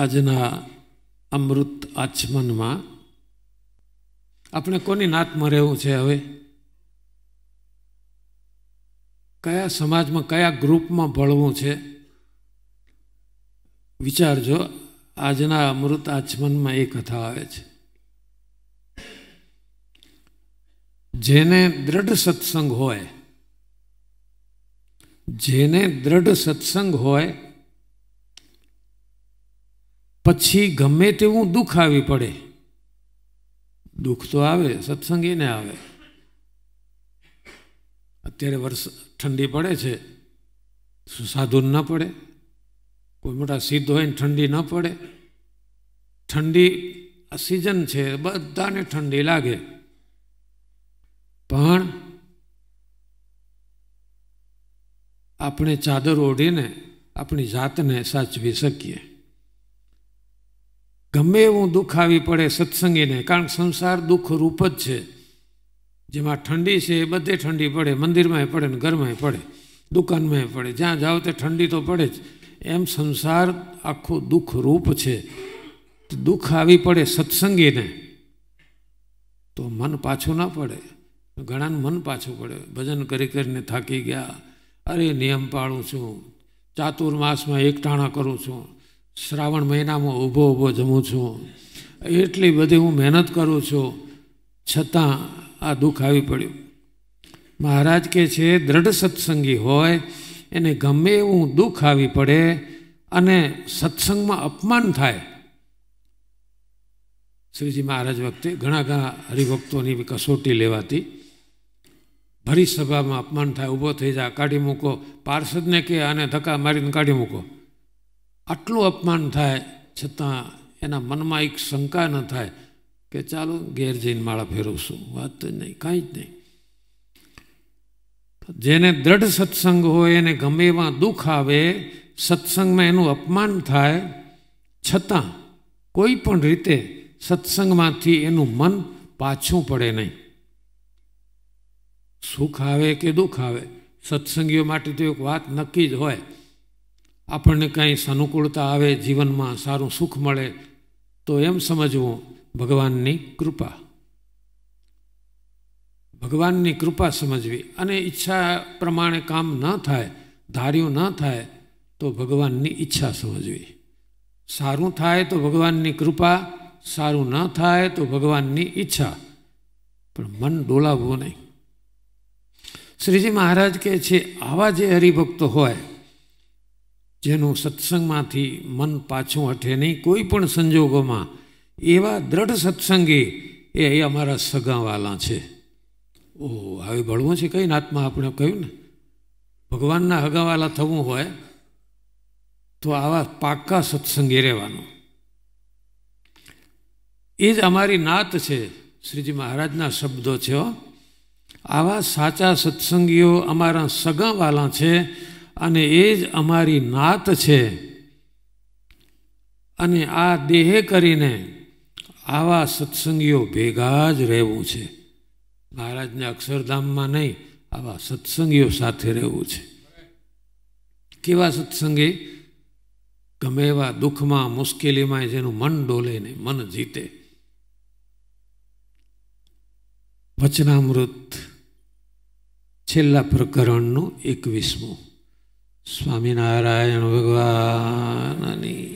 આજના અમૃત આચમનમાં આપણે કોની નાતમાં રહેવું છે હવે કયા સમાજમાં કયા ગ્રુપમાં ભળવું છે વિચારજો આજના અમૃત આચમનમાં એ કથા આવે છે જેને દ્રઢ સત્સંગ હોય જેને દ્રઢ સત્સંગ હોય પછી ગમે તેવું દુઃખ આવી પડે દુઃખ તો આવે સત્સંગીને આવે અત્યારે વર્ષ ઠંડી પડે છે સાધુન ન પડે કોઈ મોટા સિદ્ધ હોય ને ઠંડી ન પડે ઠંડી આ સિઝન છે બધાને ઠંડી લાગે પણ આપણે ચાદર ઓઢીને આપણી જાતને સાચવી શકીએ ગમે એવું દુઃખ આવી પડે સત્સંગીને કારણ સંસાર દુઃખ રૂપ જ છે જેમાં ઠંડી છે એ બધે ઠંડી પડે મંદિરમાંય પડે ને ઘરમાંય પડે દુકાનમાંય પડે જ્યાં જાઓ તે ઠંડી તો પડે જ એમ સંસાર આખો દુઃખ રૂપ છે દુઃખ આવી પડે સત્સંગીને તો મન પાછું ના પડે ઘણાને મન પાછું પડે ભજન કરી કરીને થાકી ગયા અરે નિયમ પાળું છું ચાતુર્માસમાં એકટાણા કરું છું શ્રાવણ મહિનામાં ઊભો ઊભો જમું છું એટલી બધી હું મહેનત કરું છું છતાં આ દુઃખ આવી પડ્યું મહારાજ કે છે દ્રઢ સત્સંગી હોય એને ગમે એવું દુઃખ આવી પડે અને સત્સંગમાં અપમાન થાય શ્રીજી મહારાજ વખતે ઘણા ઘણા હરિભક્તોની કસોટી લેવાતી ભરી સભામાં અપમાન થાય ઊભો થઈ જાય કાઢી મૂકો પાર્ષદને કે આને ધક્કા મારીને કાઢી મૂકો આટલું અપમાન થાય છતાં એના મનમાં એક શંકા ન થાય કે ચાલો ઘેર જઈને માળા ફેરવશું વાત જ નહીં કાંઈ જ નહીં જેને દ્રઢ સત્સંગ હોય એને ગમે એમાં દુઃખ આવે સત્સંગમાં એનું અપમાન થાય છતાં કોઈ પણ રીતે સત્સંગમાંથી એનું મન પાછું પડે નહીં સુખ આવે કે દુઃખ આવે સત્સંગીઓ માટે તો એક વાત નક્કી જ હોય આપણને કાંઈ સાનુકૂળતા આવે જીવનમાં સારું સુખ મળે તો એમ સમજવું ભગવાનની કૃપા ભગવાનની કૃપા સમજવી અને ઈચ્છા પ્રમાણે કામ ન થાય ધાર્યું ન થાય તો ભગવાનની ઈચ્છા સમજવી સારું થાય તો ભગવાનની કૃપા સારું ન થાય તો ભગવાનની ઈચ્છા પણ મન ડોલાવવું નહીં શ્રીજી મહારાજ કહે છે આવા જે હરિભક્તો હોય જેનું સત્સંગમાંથી મન પાછું હટે નહીં કોઈ પણ સંજોગોમાં એવા દ્રઢ સત્સંગી એ અમારા સગાવાલા છે ઓ હવે ભણવું છે કઈ નાતમાં આપણે કહ્યું ને ભગવાનના હગાવાલા થવું હોય તો આવા પાક્કા સત્સંગી રહેવાનું એ જ અમારી નાત છે શ્રીજી મહારાજના શબ્દો છે આવા સાચા સત્સંગીઓ અમારા સગાવાલા છે અને એ જ અમારી નાત છે અને આ દેહે કરીને આવા સત્સંગીઓ ભેગા જ રહેવું છે મહારાજને અક્ષરધામમાં નહીં આવા સત્સંગીઓ સાથે રહેવું છે કેવા સત્સંગી ગમે એવા દુઃખમાં મુશ્કેલીમાં જેનું મન ડોલે નહીં મન જીતે વચનામૃત છેલ્લા પ્રકરણનું એકવીસમું સ્વામિનારાયણ ભગવાનની